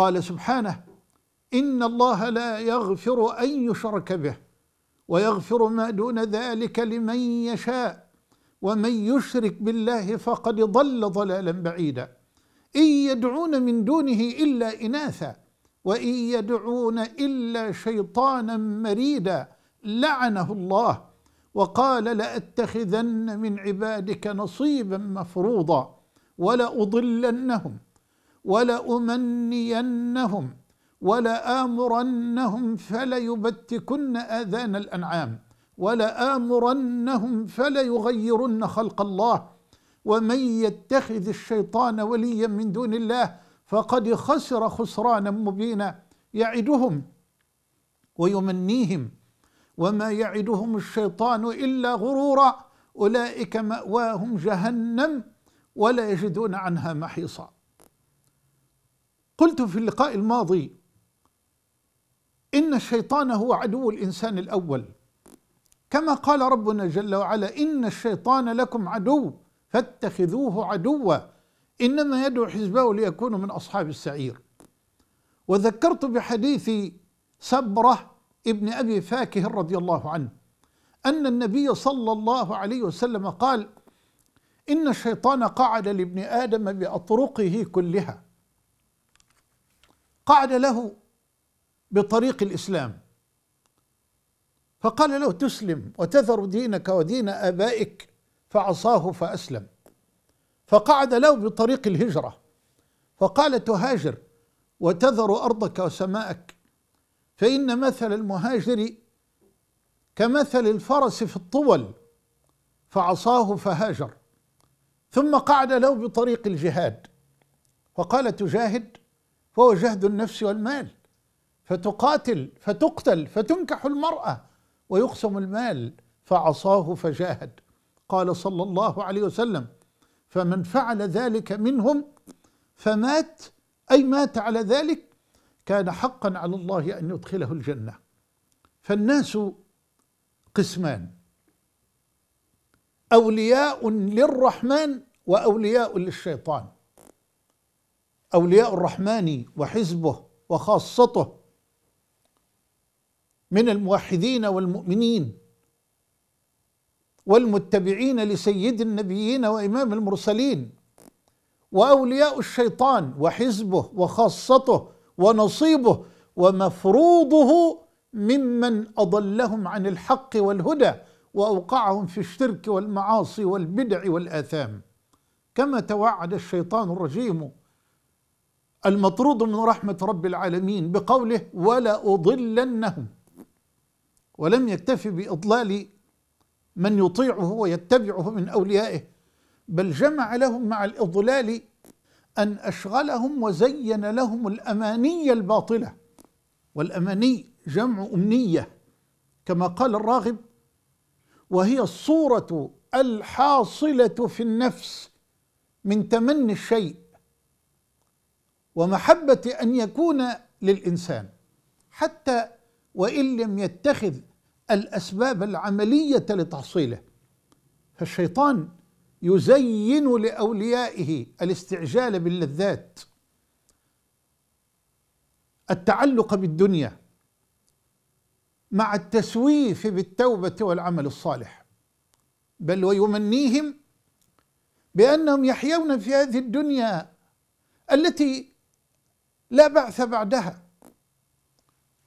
قال سبحانه إن الله لا يغفر أن يشرك به ويغفر ما دون ذلك لمن يشاء ومن يشرك بالله فقد ضل ضلالا بعيدا إن يدعون من دونه إلا إناثا وإن يدعون إلا شيطانا مريدا لعنه الله وقال لأتخذن من عبادك نصيبا مفروضا ولأضلنهم ولأمنينهم ولآمرنهم فليبتكن آذان الأنعام ولآمرنهم فليغيرن خلق الله ومن يتخذ الشيطان وليا من دون الله فقد خسر خسرانا مبينا يعدهم ويمنيهم وما يعدهم الشيطان إلا غرورا أولئك مأواهم جهنم ولا يجدون عنها محيصا قلت في اللقاء الماضي إن الشيطان هو عدو الإنسان الأول كما قال ربنا جل وعلا إن الشيطان لكم عدو فاتخذوه عدوا إنما يدعو حزبه ليكونوا من أصحاب السعير وذكرت بحديث سبرة ابن أبي فاكه رضي الله عنه أن النبي صلى الله عليه وسلم قال إن الشيطان قعد لابن آدم بأطرقه كلها قعد له بطريق الإسلام فقال له تسلم وتذر دينك ودين آبائك فعصاه فأسلم فقعد له بطريق الهجرة فقال تهاجر وتذر أرضك وسماءك فإن مثل المهاجر كمثل الفرس في الطول فعصاه فهاجر ثم قعد له بطريق الجهاد فقال تجاهد فهو جهد النفس والمال فتقاتل فتقتل فتنكح المرأة ويقسم المال فعصاه فجاهد قال صلى الله عليه وسلم فمن فعل ذلك منهم فمات أي مات على ذلك كان حقا على الله أن يدخله الجنة فالناس قسمان أولياء للرحمن وأولياء للشيطان أولياء الرحمن وحزبه وخاصته من الموحدين والمؤمنين والمتبعين لسيد النبيين وإمام المرسلين وأولياء الشيطان وحزبه وخاصته ونصيبه ومفروضه ممن أضلهم عن الحق والهدى وأوقعهم في الشرك والمعاصي والبدع والآثام كما توعد الشيطان الرجيم المطرود من رحمة رب العالمين بقوله ولا أضلنهم ولم يكتفي بإضلال من يطيعه ويتبعه من أوليائه بل جمع لهم مع الإضلال أن أشغلهم وزين لهم الأماني الباطلة والأماني جمع أمنية كما قال الراغب وهي الصورة الحاصلة في النفس من تمني الشيء ومحبة أن يكون للإنسان حتى وإن لم يتخذ الأسباب العملية لتحصيله فالشيطان يزين لأوليائه الاستعجال باللذات التعلق بالدنيا مع التسويف بالتوبة والعمل الصالح بل ويمنيهم بأنهم يحيون في هذه الدنيا التي لا بعث بعدها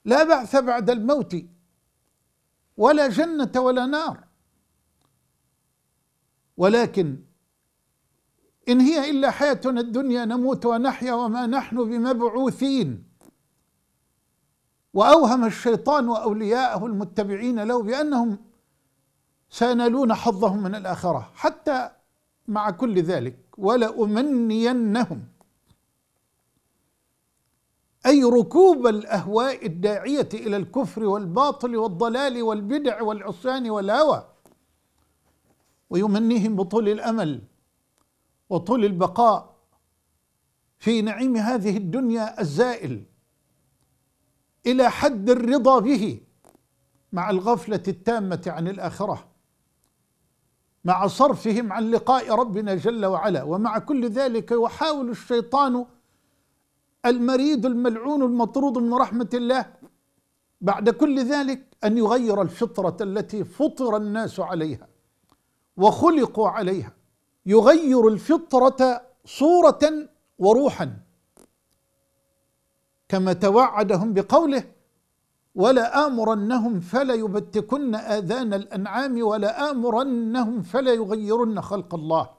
لا بعث بعد الموت ولا جنة ولا نار ولكن إن هي إلا حياتنا الدنيا نموت ونحيا وما نحن بمبعوثين وأوهم الشيطان وأولياءه المتبعين له بأنهم سينالون حظهم من الآخرة حتى مع كل ذلك ولأمنينهم أي ركوب الأهواء الداعية إلى الكفر والباطل والضلال والبدع والعصيان والهوى ويمنيهم بطول الأمل وطول البقاء في نعيم هذه الدنيا الزائل إلى حد الرضا به مع الغفلة التامة عن الآخرة مع صرفهم عن لقاء ربنا جل وعلا ومع كل ذلك يحاول الشيطان المريض الملعون المطرود من رحمة الله بعد كل ذلك أن يغير الفطرة التي فطر الناس عليها وخلقوا عليها يغير الفطرة صورة وروحا كما توعدهم بقوله ولا آمرنهم فلا يبتكن آذان الأنعام ولا آمرنهم فلا يغيرن خلق الله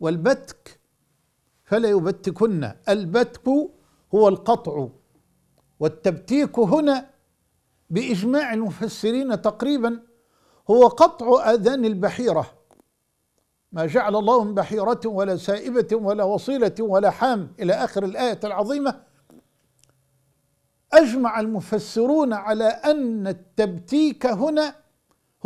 والبتك فلا يبتكن البتك هو القطع والتبتيك هنا باجماع المفسرين تقريبا هو قطع اذان البحيره ما جعل الله من بحيره ولا سائبه ولا وصيله ولا حام الى اخر الايه العظيمه اجمع المفسرون على ان التبتيك هنا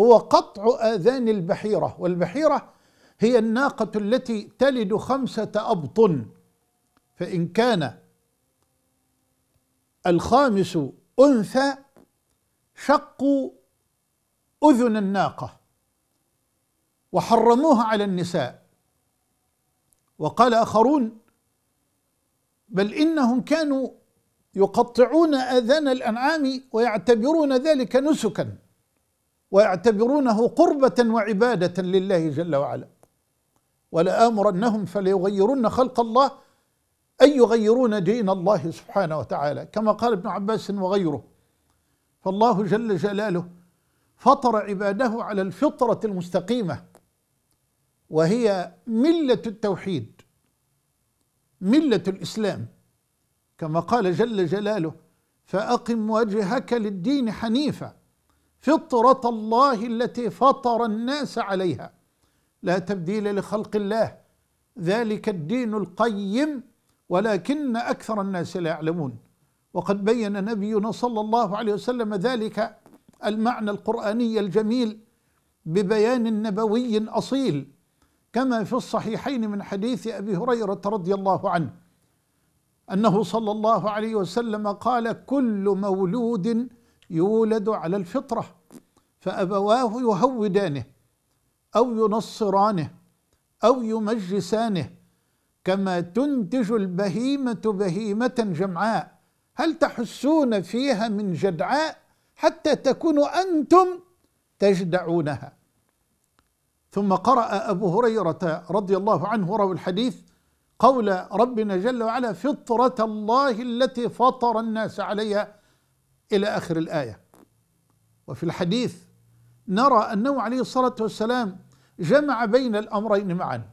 هو قطع اذان البحيره والبحيره هي الناقه التي تلد خمسه ابطن فان كان الخامس أنثى شقوا أذن الناقة وحرموها على النساء وقال آخرون بل إنهم كانوا يقطعون آذان الأنعام ويعتبرون ذلك نسكا ويعتبرونه قربة وعبادة لله جل وعلا ولآمرنهم فليغيرن خلق الله أن يغيرون دين الله سبحانه وتعالى كما قال ابن عباس وغيره فالله جل جلاله فطر عباده على الفطرة المستقيمة وهي ملة التوحيد ملة الإسلام كما قال جل جلاله فأقم وجهك للدين حنيفا فطرة الله التي فطر الناس عليها لا تبديل لخلق الله ذلك الدين القيم ولكن أكثر الناس لا يعلمون وقد بين نبينا صلى الله عليه وسلم ذلك المعنى القرآني الجميل ببيان نبوي أصيل كما في الصحيحين من حديث أبي هريرة رضي الله عنه أنه صلى الله عليه وسلم قال كل مولود يولد على الفطرة فأبواه يهودانه أو ينصرانه أو يمجسانه كما تنتج البهيمة بهيمة جمعاء هل تحسون فيها من جدعاء حتى تكونوا أنتم تجدعونها ثم قرأ أبو هريرة رضي الله عنه روى الحديث قول ربنا جل وعلا فطرة الله التي فطر الناس عليها إلى آخر الآية وفي الحديث نرى أنه عليه الصلاة والسلام جمع بين الأمرين معا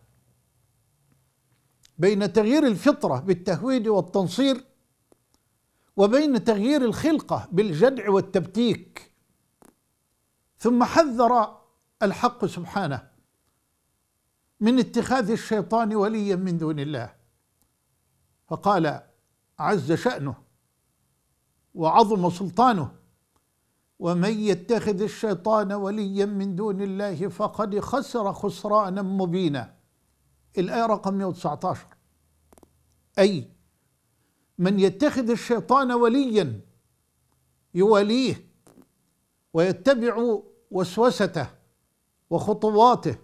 بين تغيير الفطرة بالتهويد والتنصير وبين تغيير الخلقة بالجدع والتبتيك ثم حذر الحق سبحانه من اتخاذ الشيطان وليا من دون الله فقال عز شأنه وعظم سلطانه ومن يتخذ الشيطان وليا من دون الله فقد خسر خسرانا مبينا الآية رقم 119 أي من يتخذ الشيطان وليا يواليه ويتبع وسوسته وخطواته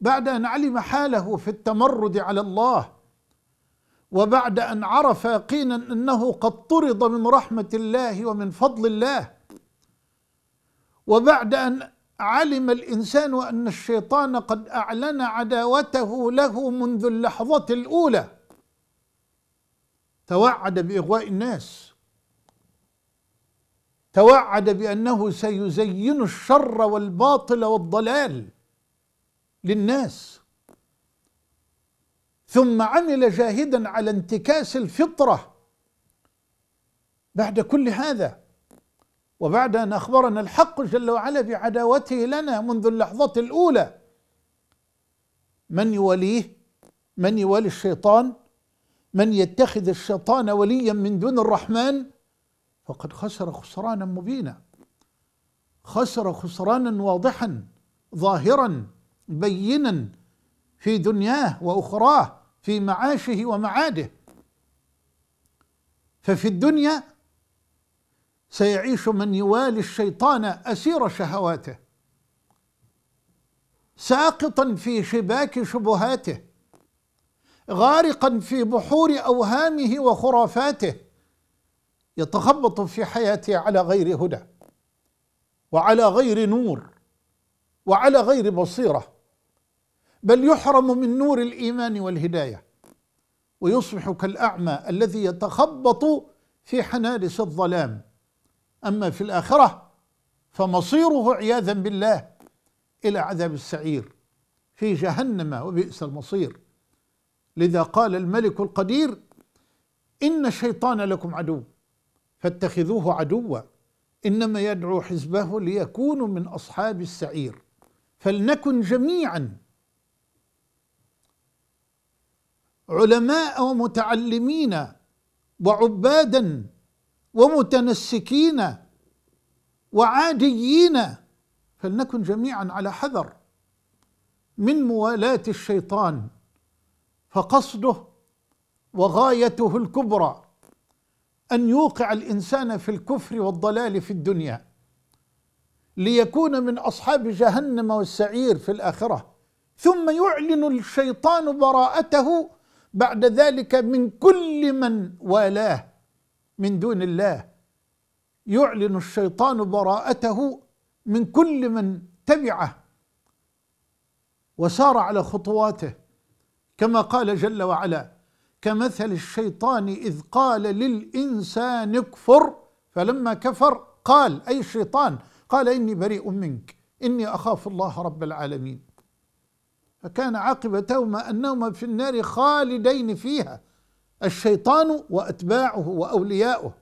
بعد أن علم حاله في التمرد على الله وبعد أن عرف يقينا أنه قد طرد من رحمة الله ومن فضل الله وبعد أن علم الإنسان أن الشيطان قد أعلن عداوته له منذ اللحظة الأولى توعد بإغواء الناس توعد بأنه سيزين الشر والباطل والضلال للناس ثم عمل جاهدا على انتكاس الفطرة بعد كل هذا وبعد أن أخبرنا الحق جل وعلا بعداوته لنا منذ اللحظة الأولى من يوليه من يولي الشيطان من يتخذ الشيطان وليا من دون الرحمن فقد خسر خسرانا مبينا خسر خسرانا واضحا ظاهرا بينا في دنياه واخراه في معاشه ومعاده ففي الدنيا سيعيش من يوالي الشيطان أسير شهواته ساقطا في شباك شبهاته غارقا في بحور أوهامه وخرافاته يتخبط في حياته على غير هدى وعلى غير نور وعلى غير بصيرة بل يحرم من نور الإيمان والهداية ويصبح كالأعمى الذي يتخبط في حنالس الظلام أما في الآخرة فمصيره عياذا بالله إلى عذاب السعير في جهنم وبئس المصير لذا قال الملك القدير إن الشيطان لكم عدو فاتخذوه عدوا إنما يدعو حزبه ليكونوا من أصحاب السعير فلنكن جميعا علماء ومتعلمين وعبادا ومتنسكين وعاديين فلنكن جميعا على حذر من موالاه الشيطان فقصده وغايته الكبرى ان يوقع الانسان في الكفر والضلال في الدنيا ليكون من اصحاب جهنم والسعير في الاخره ثم يعلن الشيطان براءته بعد ذلك من كل من والاه من دون الله يعلن الشيطان براءته من كل من تبعه وسار على خطواته كما قال جل وعلا كمثل الشيطان اذ قال للانسان اكفر فلما كفر قال اي الشيطان قال اني بريء منك اني اخاف الله رب العالمين فكان عاقبتهما انهما في النار خالدين فيها الشيطان واتباعه واولياؤه